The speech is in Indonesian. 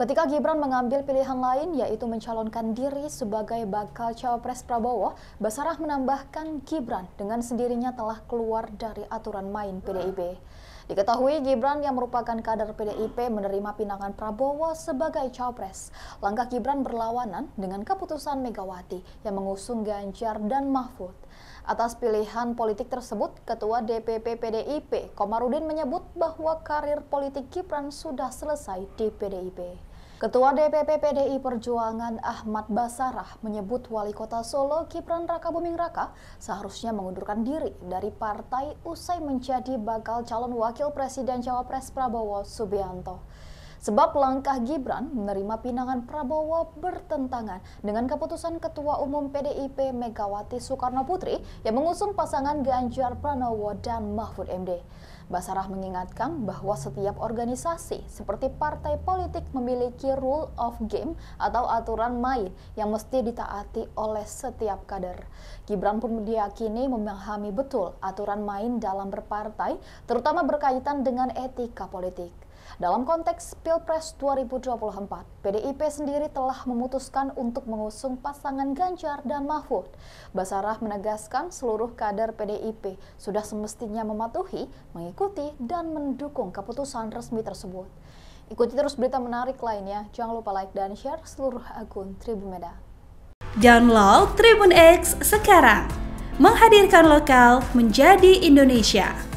Ketika Gibran mengambil pilihan lain yaitu mencalonkan diri sebagai bakal cawapres Prabowo, Basarah menambahkan Gibran dengan sendirinya telah keluar dari aturan main PDIP. Diketahui Gibran yang merupakan kader PDIP menerima pinangan Prabowo sebagai cawapres. Langkah Gibran berlawanan dengan keputusan Megawati yang mengusung Ganjar dan Mahfud. Atas pilihan politik tersebut, Ketua DPP PDIP Komarudin menyebut bahwa karir politik Gibran sudah selesai di PDIP. Ketua DPP PDI Perjuangan Ahmad Basarah menyebut Wali Kota Solo Kipran Raka Buming Raka seharusnya mengundurkan diri dari partai usai menjadi bakal calon wakil presiden Cawapres Prabowo Subianto. Sebab langkah Gibran menerima pinangan Prabowo bertentangan dengan keputusan Ketua Umum PDIP Megawati Soekarno Putri yang mengusung pasangan Ganjar Pranowo dan Mahfud MD. Basarah mengingatkan bahwa setiap organisasi seperti partai politik memiliki rule of game atau aturan main yang mesti ditaati oleh setiap kader. Gibran pun diyakini memahami betul aturan main dalam berpartai, terutama berkaitan dengan etika politik. Dalam konteks Pilpres 2024, PDIP sendiri telah memutuskan untuk mengusung pasangan Ganjar dan Mahfud. Basarah menegaskan seluruh kader PDIP sudah semestinya mematuhi, mengikuti, dan mendukung keputusan resmi tersebut. Ikuti terus berita menarik lainnya. Jangan lupa like dan share seluruh akun Tribun Medan. Download Tribun X sekarang. Menghadirkan lokal menjadi Indonesia.